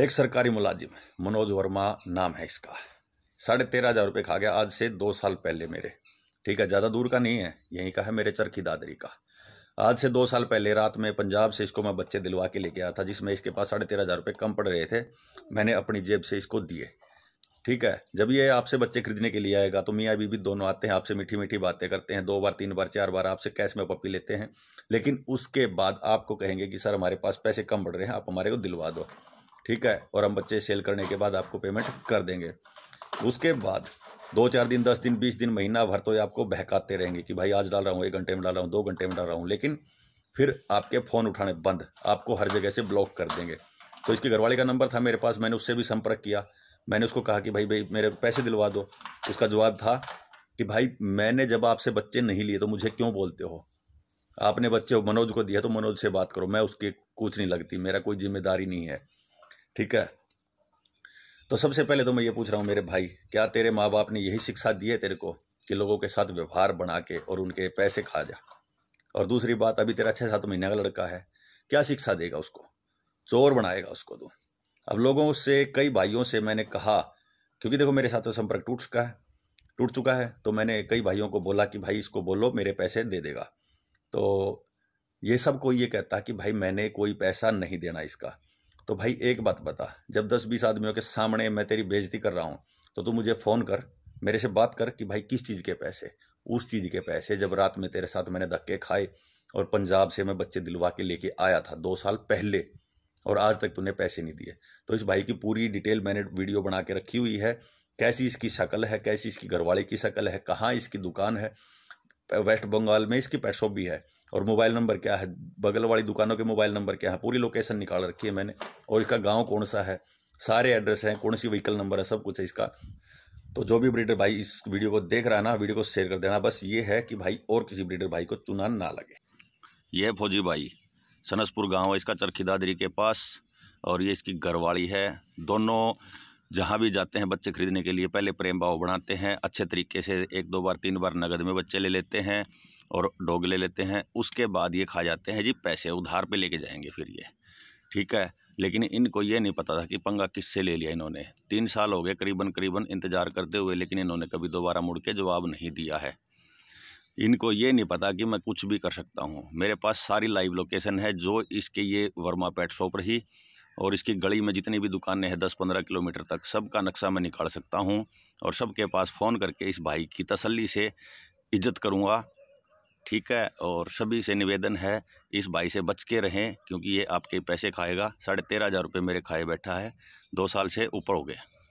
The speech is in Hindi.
एक सरकारी मुलाजिम मनोज वर्मा नाम है इसका साढ़े तेरह हज़ार रुपये खा गया आज से दो साल पहले मेरे ठीक है ज़्यादा दूर का नहीं है यहीं का है मेरे चरखी दादरी का आज से दो साल पहले रात में पंजाब से इसको मैं बच्चे दिलवा के लेके आया था जिसमें इसके पास साढ़े तेरह हज़ार रुपये कम पड़ रहे थे मैंने अपनी जेब से इसको दिए ठीक है जब ये आपसे बच्चे खरीदने के लिए आएगा तो मियाँ बीबी दोनों आते हैं आपसे मीठी मीठी बातें करते हैं दो बार तीन बार चार बार आपसे कैश में पपी लेते हैं लेकिन उसके बाद आपको कहेंगे कि सर हमारे पास पैसे कम पड़ रहे हैं आप हमारे को दिलवा दो ठीक है और हम बच्चे सेल करने के बाद आपको पेमेंट कर देंगे उसके बाद दो चार दिन दस दिन बीस दिन महीना भर तो ये आपको बहकाते रहेंगे कि भाई आज डाल रहा हूँ एक घंटे में डाल रहा हूँ दो घंटे में डाल रहा हूँ लेकिन फिर आपके फ़ोन उठाने बंद आपको हर जगह से ब्लॉक कर देंगे तो इसके घरवाले का नंबर था मेरे पास मैंने उससे भी संपर्क किया मैंने उसको कहा कि भाई भाई मेरे पैसे दिलवा दो उसका जवाब था कि भाई मैंने जब आपसे बच्चे नहीं लिए तो मुझे क्यों बोलते हो आपने बच्चे मनोज को दिया तो मनोज से बात करो मैं उसकी कुछ नहीं लगती मेरा कोई जिम्मेदारी नहीं है ठीक है तो सबसे पहले तो मैं ये पूछ रहा हूँ मेरे भाई क्या तेरे माँ बाप ने यही शिक्षा दी है तेरे को कि लोगों के साथ व्यवहार बना के और उनके पैसे खा जा और दूसरी बात अभी तेरा छः सात महीने का लड़का है क्या शिक्षा देगा उसको चोर बनाएगा उसको तो अब लोगों से कई भाइयों से मैंने कहा क्योंकि देखो मेरे साथ तो संपर्क टूट चुका है टूट चुका है तो मैंने कई भाइयों को बोला कि भाई इसको बोलो मेरे पैसे दे देगा तो ये सब कोई ये कहता कि भाई मैंने कोई पैसा नहीं देना इसका तो भाई एक बात बता जब दस बीस आदमियों के सामने मैं तेरी बेजती कर रहा हूँ तो तू मुझे फ़ोन कर मेरे से बात कर कि भाई किस चीज़ के पैसे उस चीज़ के पैसे जब रात में तेरे साथ मैंने धक्के खाए और पंजाब से मैं बच्चे दिलवा के लेके आया था दो साल पहले और आज तक तूने पैसे नहीं दिए तो इस भाई की पूरी डिटेल मैंने वीडियो बना के रखी हुई है कैसी इसकी शक्ल है कैसी इसकी घरवाली की शक्ल है कहाँ इसकी दुकान है वेस्ट बंगाल में इसकी पेट शॉप भी है और मोबाइल नंबर क्या है बगल वाली दुकानों के मोबाइल नंबर क्या है पूरी लोकेशन निकाल रखी है मैंने और इसका गांव कौन सा है सारे एड्रेस हैं कौन सी व्हीकल नंबर है सब कुछ है इसका तो जो भी ब्रीडर भाई इस वीडियो को देख रहा है ना वीडियो को शेयर कर देना बस ये है कि भाई और किसी ब्रीडर भाई को चुना ना लगे ये फौजी भाई सनसपुर गाँव है इसका चरखी दादरी के पास और ये इसकी घरवाली है दोनों जहाँ भी जाते हैं बच्चे खरीदने के लिए पहले प्रेम भाव बढ़ाते हैं अच्छे तरीके से एक दो बार तीन बार नगद में बच्चे ले लेते हैं और डोग ले लेते हैं उसके बाद ये खा जाते हैं जी पैसे उधार पे लेके जाएंगे फिर ये ठीक है लेकिन इनको ये नहीं पता था कि पंगा किससे ले लिया इन्होंने तीन साल हो गए करीबन करीबन इंतज़ार करते हुए लेकिन इन्होंने कभी दोबारा मुड़ के जवाब नहीं दिया है इनको ये नहीं पता कि मैं कुछ भी कर सकता हूँ मेरे पास सारी लाइव लोकेशन है जो इसके ये वर्मा पेट शॉप रही और इसकी गली में जितनी भी दुकानें हैं दस पंद्रह किलोमीटर तक सबका नक्शा मैं निकाल सकता हूँ और सबके पास फ़ोन करके इस भाई की तसल्ली से इज्जत करूँगा ठीक है और सभी से निवेदन है इस भाई से बच के रहें क्योंकि ये आपके पैसे खाएगा साढ़े तेरह हज़ार रुपये मेरे खाए बैठा है दो साल से ऊपर हो गया